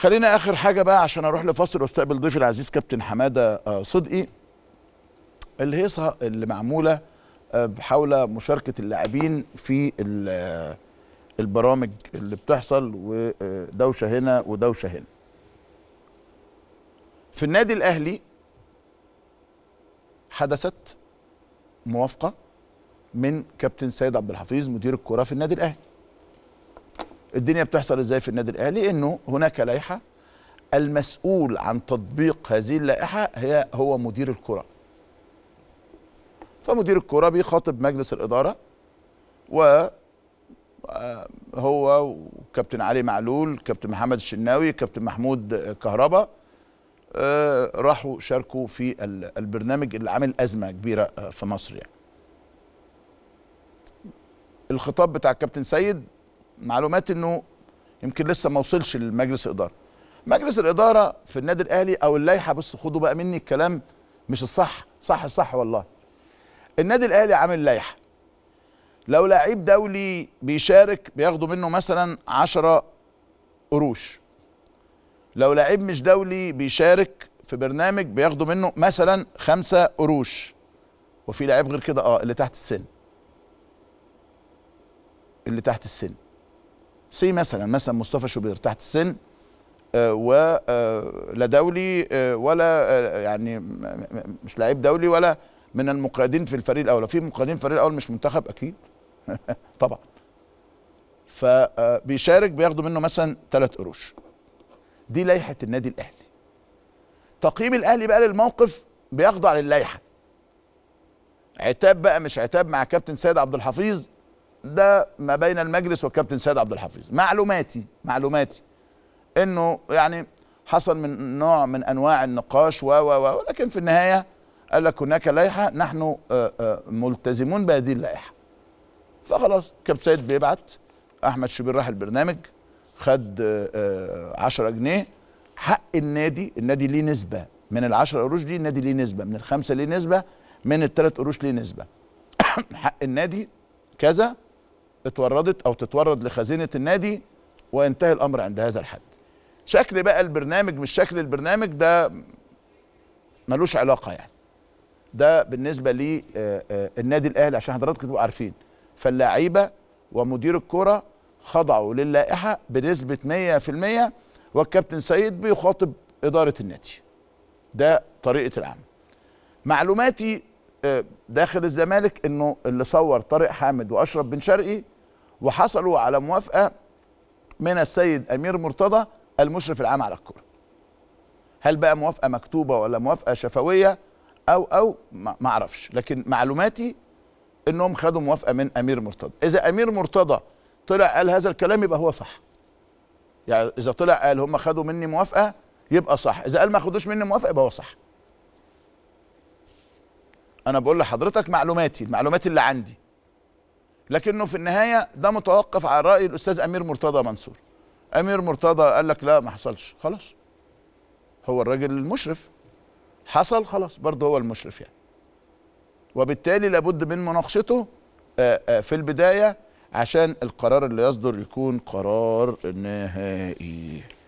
خلينا اخر حاجه بقى عشان اروح لفاصل واستقبل ضيفي العزيز كابتن حماده آه، صدقي الهيصه اللي معموله آه، حول مشاركه اللاعبين في آه، البرامج اللي بتحصل ودوشه هنا ودوشه هنا في النادي الاهلي حدثت موافقه من كابتن سيد عبد الحفيظ مدير الكره في النادي الاهلي الدنيا بتحصل ازاي في النادي الاهلي انه هناك لائحه المسؤول عن تطبيق هذه اللائحه هي هو مدير الكره فمدير الكره بيخاطب مجلس الاداره و آه، هو وكابتن علي معلول كابتن محمد الشناوي كابتن محمود كهربا آه، راحوا شاركوا في البرنامج اللي عامل ازمه كبيره آه، في مصر يعني الخطاب بتاع الكابتن سيد معلومات انه يمكن لسه ما وصلش لمجلس الاداره مجلس الاداره في النادي الاهلي او اللائحه بص خدوا بقى مني الكلام مش الصح صح الصح والله النادي الاهلي عامل لائحه لو لعيب دولي بيشارك بياخدوا منه مثلا 10 قروش لو لعيب مش دولي بيشارك في برنامج بياخدوا منه مثلا 5 قروش وفي لعيب غير كده اه اللي تحت السن اللي تحت السن سي مثلا مثلا مصطفى شوبير تحت السن ولا دولي ولا يعني مش لعيب دولي ولا من المقيدين في الفريق الاول في مقيدين في الفريق الاول مش منتخب اكيد طبعا فبيشارك آه، بياخدوا منه مثلا ثلاث قروش دي لائحه النادي الاهلي تقييم الاهلي بقى للموقف بيخضع للائحه عتاب بقى مش عتاب مع كابتن سيد عبد الحفيظ ده ما بين المجلس والكابتن سيد عبد الحفيظ معلوماتي معلوماتي انه يعني حصل من نوع من انواع النقاش و و ولكن في النهايه قال لك هناك لائحه نحن آه، آه، ملتزمون بهذه اللائحه فخلاص كابتن سيد بيبعت احمد شبير راح البرنامج خد 10 آه، جنيه حق النادي النادي ليه نسبه من ال 10 قروش دي النادي ليه نسبه من الخمسه ليه نسبه من الثلاث قروش ليه نسبه حق النادي كذا اتوردت او تتورد لخزينه النادي وينتهي الامر عند هذا الحد شكل بقى البرنامج مش شكل البرنامج ده ملوش علاقه يعني ده بالنسبه للنادي آه، آه، الاهلي عشان حضراتكم تبقوا عارفين فاللعيبه ومدير الكره خضعوا للائحه بنسبه 100% والكابتن سيد بيخاطب اداره النادي ده طريقه العمل معلوماتي داخل الزمالك انه اللي صور طارق حامد واشرف بن شرقي وحصلوا على موافقه من السيد امير مرتضى المشرف العام على الكره. هل بقى موافقه مكتوبه ولا موافقه شفويه او او ما اعرفش لكن معلوماتي انهم خدوا موافقه من امير مرتضى. اذا امير مرتضى طلع قال هذا الكلام يبقى هو صح. يعني اذا طلع قال هم خدوا مني موافقه يبقى صح، اذا قال ما خدوش مني موافقه يبقى هو صح. انا بقول لحضرتك معلوماتي المعلومات اللي عندي لكنه في النهايه ده متوقف على راي الاستاذ امير مرتضى منصور امير مرتضى قال لك لا ما حصلش خلاص هو الراجل المشرف حصل خلاص برضه هو المشرف يعني وبالتالي لابد من مناقشته آه، آه، في البدايه عشان القرار اللي يصدر يكون قرار نهائي